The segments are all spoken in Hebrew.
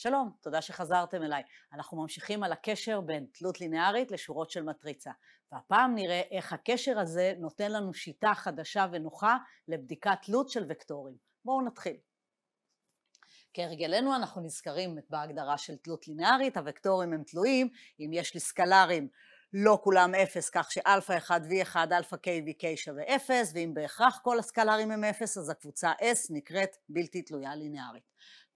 שלום, תודה שחזרתם אליי. אנחנו ממשיכים על הקשר בין תלות לינארית לשורות של מטריצה, והפעם נראה איך הקשר הזה נותן לנו שיטה חדשה ונוחה לבדיקת תלות של וקטורים. בואו נתחיל. כהרגלנו אנחנו נזכרים בהגדרה של תלות לינארית, הוקטורים הם תלויים, אם יש לי סקלרים לא כולם אפס, כך שאלפא 1 v1 אלפא k vk שווה 0, ואם בהכרח כל הסקלרים הם 0, אז הקבוצה S נקראת בלתי תלויה לינארית.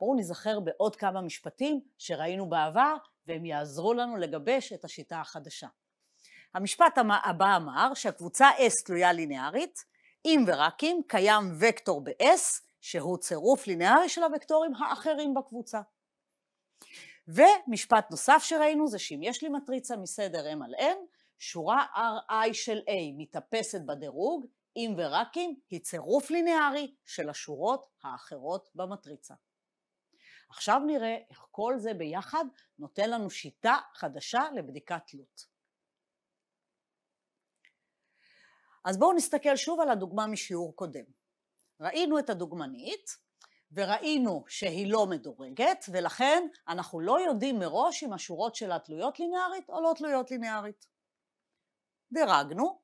בואו נזכר בעוד כמה משפטים שראינו בעבר והם יעזרו לנו לגבש את השיטה החדשה. המשפט הבא אמר שהקבוצה S תלויה לינארית, אם ורק אם קיים וקטור ב-S שהוא צירוף לינארי של הוקטורים האחרים בקבוצה. ומשפט נוסף שראינו זה שאם יש לי מטריצה מסדר M על N, שורה RI של A מתאפסת בדירוג, אם ורק אם היא צירוף לינארי של השורות האחרות במטריצה. עכשיו נראה איך כל זה ביחד נותן לנו שיטה חדשה לבדיקת תלות. אז בואו נסתכל שוב על הדוגמה משיעור קודם. ראינו את הדוגמנית, וראינו שהיא לא מדורגת, ולכן אנחנו לא יודעים מראש אם השורות שלה תלויות לינארית או לא תלויות לינארית. דירגנו,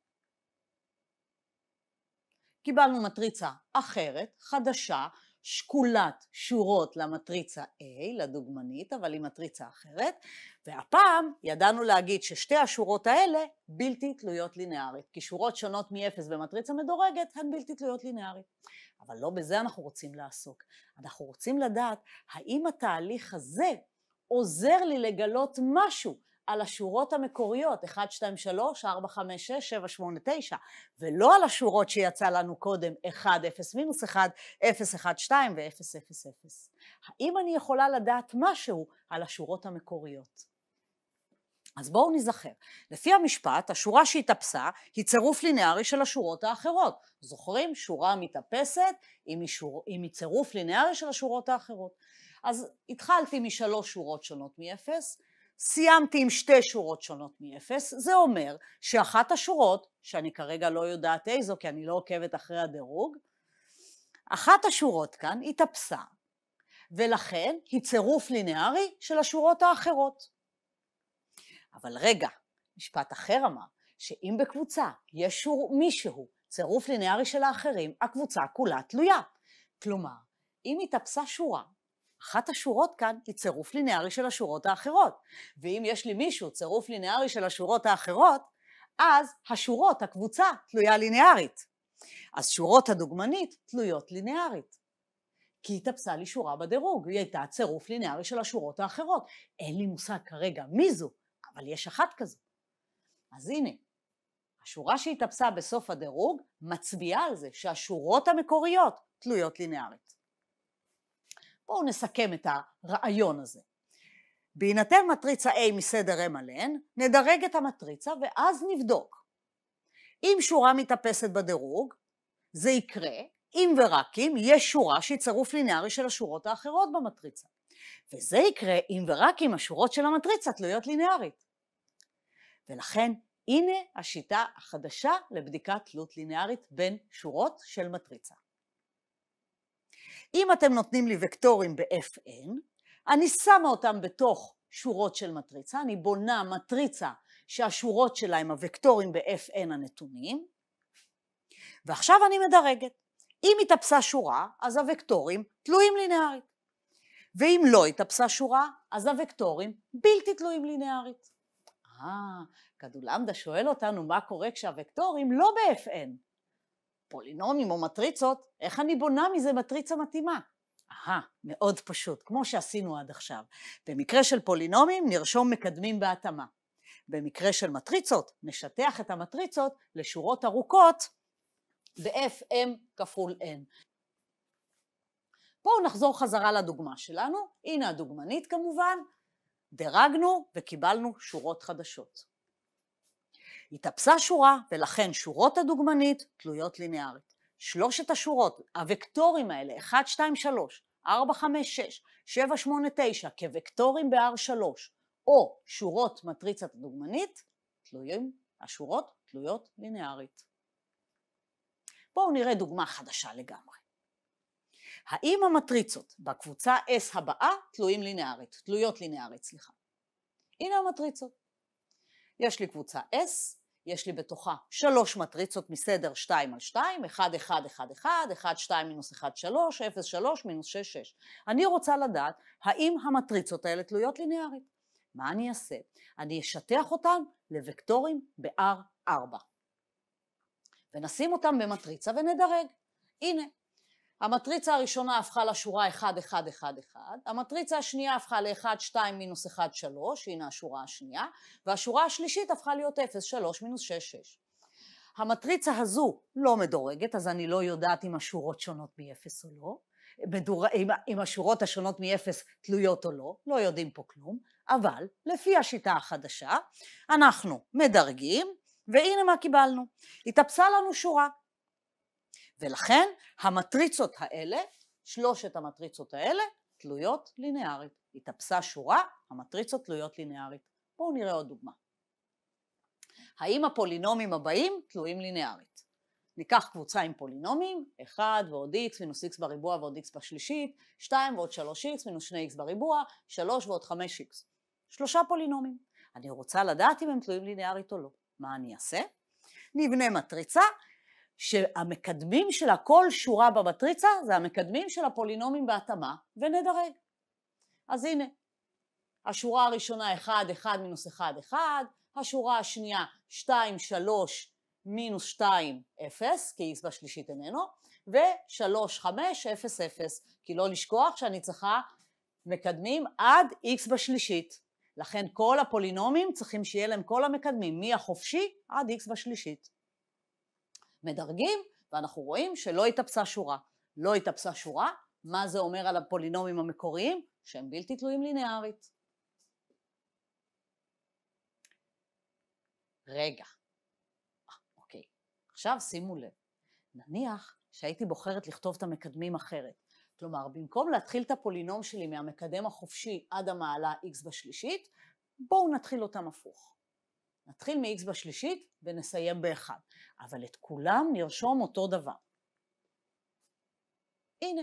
קיבלנו מטריצה אחרת, חדשה, שקולת שורות למטריצה A, לדוגמנית, אבל היא מטריצה אחרת, והפעם ידענו להגיד ששתי השורות האלה בלתי תלויות לינארית, כי שורות שונות מ-0 במטריצה מדורגת הן בלתי תלויות לינארית. אבל לא בזה אנחנו רוצים לעסוק, אנחנו רוצים לדעת האם התהליך הזה עוזר לי לגלות משהו על השורות המקוריות, 1, 2, 3, 4, 5, 6, 7, 8, 9, ולא על השורות שיצא לנו קודם, 1, 0, מינוס 1, 0, 1, 2 ו-0, 0, 0. האם אני יכולה לדעת משהו על השורות המקוריות? אז בואו נזכר. לפי המשפט, השורה שהתאפסה היא צירוף לינארי של השורות האחרות. זוכרים? שורה מתאפסת אם היא, משור... היא צירוף לינארי של השורות האחרות. אז התחלתי משלוש שורות שונות מאפס, סיימתי עם שתי שורות שונות מ-0, זה אומר שאחת השורות, שאני כרגע לא יודעת איזו כי אני לא עוקבת אחרי הדירוג, אחת השורות כאן התאפסה, ולכן היא צירוף לינארי של השורות האחרות. אבל רגע, משפט אחר אמר, שאם בקבוצה יש שור מישהו, צירוף לינארי של האחרים, הקבוצה כולה תלויה. כלומר, אם התאפסה שורה אחת השורות כאן היא צירוף לינארי של השורות האחרות. ואם יש לי מישהו צירוף לינארי של השורות האחרות, אז השורות, הקבוצה, תלויה לינארית. אז שורות הדוגמנית תלויות לינארית. כי היא תפסה לי שורה בדירוג, היא הייתה צירוף לינארי של השורות האחרות. אין לי מושג כרגע מי זו, אבל יש אחת כזו. אז הנה, השורה שהיא תפסה בסוף הדירוג מצביעה על זה שהשורות המקוריות תלויות לינארית. בואו נסכם את הרעיון הזה. בהינתן מטריצה A מסדר M על N, נדרג את המטריצה ואז נבדוק. אם שורה מתאפסת בדירוג, זה יקרה, אם ורק אם יש שורה שהיא צירוף לינארי של השורות האחרות במטריצה. וזה יקרה אם ורק אם השורות של המטריצה תלויות לינארית. ולכן הנה השיטה החדשה לבדיקת תלות לינארית בין שורות של מטריצה. אם אתם נותנים לי וקטורים ב-Fn, אני שמה אותם בתוך שורות של מטריצה, אני בונה מטריצה שהשורות שלה הם הוקטורים ב-Fn הנתונים, ועכשיו אני מדרגת. אם התאפסה שורה, אז הוקטורים תלויים לינארית. ואם לא התאפסה שורה, אז הוקטורים בלתי תלויים לינארית. אה, כדולמדה שואל אותנו מה קורה כשהוקטורים לא ב-Fn, פולינומים או מטריצות, איך אני בונה מזה מטריצה מתאימה? אהה, מאוד פשוט, כמו שעשינו עד עכשיו. במקרה של פולינומים נרשום מקדמים בהתאמה. במקרה של מטריצות, נשטח את המטריצות לשורות ארוכות ב-FM כפול N. בואו נחזור חזרה לדוגמה שלנו, הנה הדוגמנית כמובן, דירגנו וקיבלנו שורות חדשות. התאפסה שורה, ולכן שורות הדוגמנית תלויות ליניארית. שלושת השורות, הוקטורים האלה, 1, 2, 3, 4, 5, 6, 7, 8, 9, כווקטורים ב-R3, או שורות מטריצת הדוגמנית, תלויים, השורות תלויות ליניארית. בואו נראה דוגמה חדשה לגמרי. האם המטריצות בקבוצה S הבאה תלויים ליניארית, תלויות ליניארית, סליחה. הנה המטריצות. יש לי קבוצה S, יש לי בתוכה שלוש מטריצות מסדר 2 על 2, 1, 1, 1, 1, 1, 2 מינוס 1, 3, 0, 3 מינוס 6, 6. אני רוצה לדעת האם המטריצות האלה תלויות ליניארית. מה אני אעשה? אני אשטח אותן לוקטורים ב-R4. ונשים אותם במטריצה ונדרג. הנה, המטריצה הראשונה הפכה לשורה 1, 1, 1, 1, המטריצה השנייה הפכה ל-1, 2, מינוס 1, 3, הנה השורה השנייה, והשורה השלישית הפכה להיות 0, 3, מינוס 6, 6. המטריצה הזו לא מדורגת, אז אני לא יודעת אם השורות שונות מ-0 או לא, מדור... אם, אם השורות השונות מ-0 תלויות או לא, לא יודעים פה כלום, אבל לפי השיטה החדשה, אנחנו מדרגים, והנה מה קיבלנו. התאפסה לנו שורה, ולכן המטריצות האלה, שלושת המטריצות האלה, תלויות לינארית. התאפסה שורה, המטריצות תלויות לינארית. בואו נראה עוד דוגמה. האם הפולינומים הבאים תלויים לינארית? ניקח קבוצה עם פולינומים, 1 ועוד x מינוס x בריבוע ועוד x בשלישית, 2 ועוד 3x מינוס 2x בריבוע, 3 ועוד 5x. שלושה פולינומים. אני רוצה לדעת אם הם תלויים לינארית או לא. מה אני אעשה? נבנה מטריצה שהמקדמים שלה, כל שורה במטריצה זה המקדמים של הפולינומים בהתאמה, ונדרג. אז הנה, השורה הראשונה 1, 1 מינוס 1, 1, השורה השנייה 2, 3 מינוס 2, 0, כי x בשלישית איננו, ו-3, 5, 0, 0, כי לא לשכוח שאני צריכה מקדמים עד x בשלישית. לכן כל הפולינומים צריכים שיהיה להם כל המקדמים, מהחופשי עד x בשלישית. מדרגים, ואנחנו רואים שלא התאפסה שורה. לא התאפסה שורה, מה זה אומר על הפולינומים המקוריים? שהם בלתי תלויים לינארית. רגע, 아, אה, אוקיי, עכשיו שימו לב, נניח שהייתי בוחרת לכתוב את המקדמים אחרת. כלומר, במקום להתחיל את הפולינום שלי מהמקדם החופשי עד המעלה x בשלישית, בואו נתחיל אותם הפוך. נתחיל מ-x בשלישית ונסיים ב-1, אבל את כולם נרשום אותו דבר. הנה,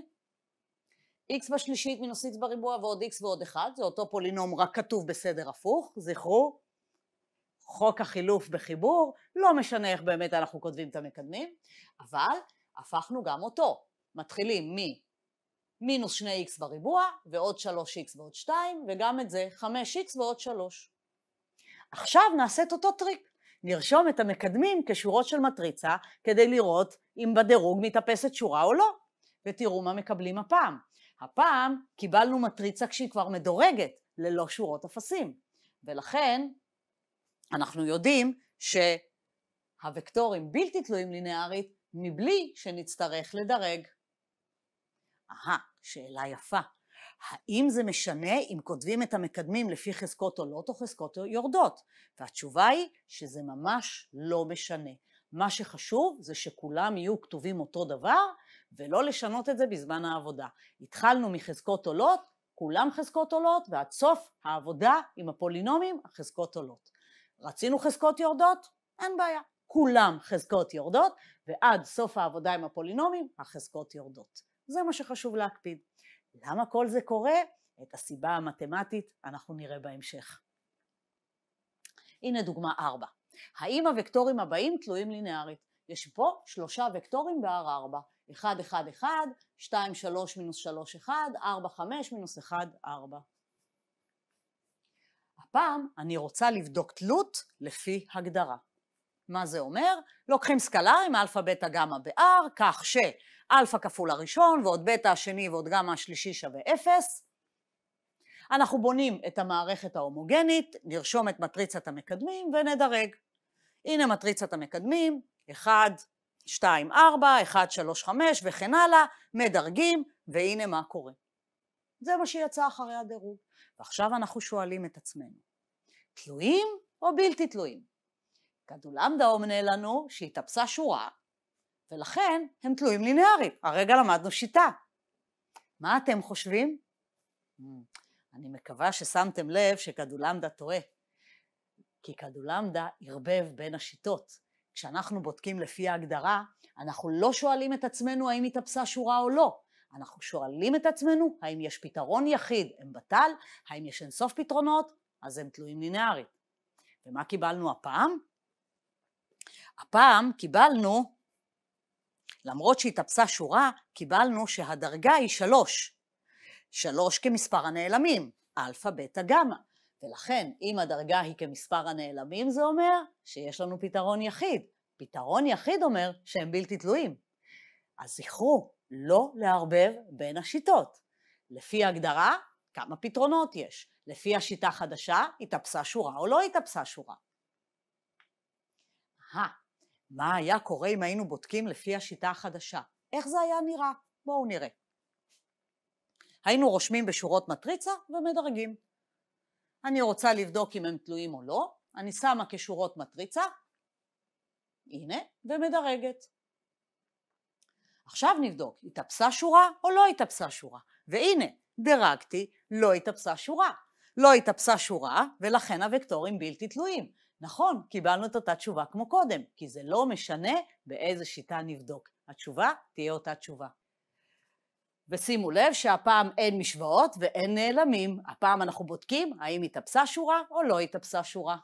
x בשלישית מינוס x בריבוע ועוד x ועוד 1, זה אותו פולינום רק כתוב בסדר הפוך, זכרו, חוק החילוף בחיבור, לא משנה איך באמת אנחנו כותבים את המקדמים, אבל הפכנו גם אותו. מתחילים מ... מינוס 2x בריבוע ועוד 3x ועוד 2, וגם את זה 5x ועוד 3. עכשיו נעשה את אותו טריק. נרשום את המקדמים כשורות של מטריצה, כדי לראות אם בדירוג מתאפסת שורה או לא. ותראו מה מקבלים הפעם. הפעם קיבלנו מטריצה כשהיא כבר מדורגת, ללא שורות אפסים. ולכן, אנחנו יודעים שהווקטורים בלתי תלויים לינארית מבלי שנצטרך לדרג. אהה, שאלה יפה. האם זה משנה אם כותבים את המקדמים לפי חזקות עולות לא, או חזקות יורדות? והתשובה היא שזה ממש לא משנה. מה שחשוב זה שכולם יהיו כתובים אותו דבר, ולא לשנות את זה בזמן העבודה. התחלנו מחזקות עולות, כולם חזקות עולות, ועד סוף העבודה עם הפולינומים החזקות עולות. רצינו חזקות יורדות? אין בעיה. כולם חזקות יורדות, ועד סוף העבודה עם הפולינומים החזקות יורדות. זה מה שחשוב להקפיד. למה כל זה קורה? את הסיבה המתמטית אנחנו נראה בהמשך. הנה דוגמה 4. האם הוקטורים הבאים תלויים לינארית? יש פה שלושה וקטורים ב-R 4, 1, 1, 1, 2, 3, מינוס 3, 1, 4, 5, מינוס 1, 4. הפעם אני רוצה לבדוק תלות לפי הגדרה. מה זה אומר? לוקחים סקלרים, אלפא, בטא, גמא ב-R, כך שאלפא כפול הראשון ועוד בטא השני ועוד גמא השלישי שווה 0. אנחנו בונים את המערכת ההומוגנית, נרשום את מטריצת המקדמים ונדרג. הנה מטריצת המקדמים, 1, 2, 4, 1, 3, 5 וכן הלאה, מדרגים, והנה מה קורה. זה מה שיצא אחרי הדירוג. ועכשיו אנחנו שואלים את עצמנו, תלויים או בלתי תלויים? גדולמדה עונה לנו שהתאפסה שורה, ולכן הם תלויים לינארית. הרגע למדנו שיטה. מה אתם חושבים? Hmm, אני מקווה ששמתם לב שכדולמדה טועה, כי כדולמדה ערבב בין השיטות. כשאנחנו בודקים לפי ההגדרה, אנחנו לא שואלים את עצמנו האם התאפסה שורה או לא. אנחנו שואלים את עצמנו האם יש פתרון יחיד, הם בטל, האם יש אינסוף פתרונות, אז הם תלויים לינארית. ומה קיבלנו הפעם? הפעם קיבלנו, למרות שהתאפסה שורה, קיבלנו שהדרגה היא שלוש. שלוש כמספר הנעלמים, אלפא, בטא, גמא. ולכן, אם הדרגה היא כמספר הנעלמים, זה אומר שיש לנו פתרון יחיד. פתרון יחיד אומר שהם בלתי תלויים. אז זכרו, לא לערבב בין השיטות. לפי ההגדרה, כמה פתרונות יש. לפי השיטה החדשה, התאפסה שורה או לא התאפסה שורה. אהה. מה היה קורה אם היינו בודקים לפי השיטה החדשה? איך זה היה נראה? בואו נראה. היינו רושמים בשורות מטריצה ומדרגים. אני רוצה לבדוק אם הם תלויים או לא, אני שמה כשורות מטריצה, הנה, ומדרגת. עכשיו נבדוק, התאפסה שורה או לא התאפסה שורה? והנה, דירגתי, לא התאפסה שורה. לא התאפסה שורה, ולכן הוקטורים בלתי תלויים. נכון, קיבלנו את אותה תשובה כמו קודם, כי זה לא משנה באיזה שיטה נבדוק. התשובה תהיה אותה תשובה. ושימו לב שהפעם אין משוואות ואין נעלמים. הפעם אנחנו בודקים האם התאפסה שורה או לא התאפסה שורה.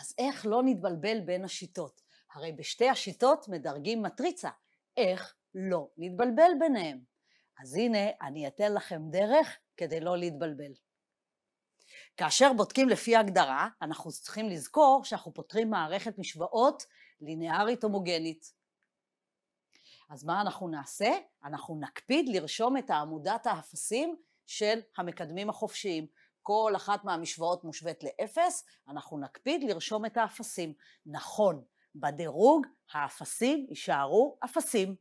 אז איך לא נתבלבל בין השיטות? הרי בשתי השיטות מדרגים מטריצה. איך לא נתבלבל ביניהם? אז הנה, אני אתן לכם דרך כדי לא להתבלבל. כאשר בודקים לפי ההגדרה, אנחנו צריכים לזכור שאנחנו פותרים מערכת משוואות לינארית הומוגנית. אז מה אנחנו נעשה? אנחנו נקפיד לרשום את העמודת האפסים של המקדמים החופשיים. כל אחת מהמשוואות מושווית לאפס, אנחנו נקפיד לרשום את האפסים. נכון, בדירוג האפסים יישארו אפסים.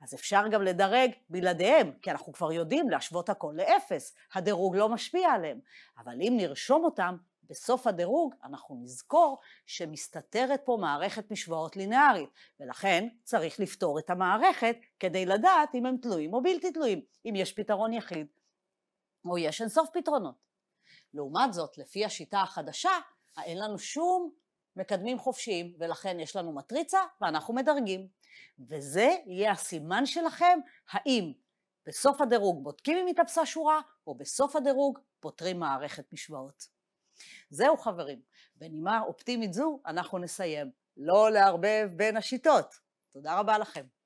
אז אפשר גם לדרג בלעדיהם, כי אנחנו כבר יודעים להשוות הכל לאפס, הדירוג לא משפיע עליהם, אבל אם נרשום אותם, בסוף הדירוג אנחנו נזכור שמסתתרת פה מערכת משוואות לינארית, ולכן צריך לפתור את המערכת כדי לדעת אם הם תלויים או בלתי תלויים, אם יש פתרון יחיד או יש אינסוף פתרונות. לעומת זאת, לפי השיטה החדשה, אין לנו שום מקדמים חופשיים, ולכן יש לנו מטריצה ואנחנו מדרגים. וזה יהיה הסימן שלכם האם בסוף הדירוג בודקים אם התאפסה שורה, או בסוף הדירוג פותרים מערכת משוואות. זהו חברים, בנימה אופטימית זו אנחנו נסיים. לא לערבב בין השיטות. תודה רבה לכם.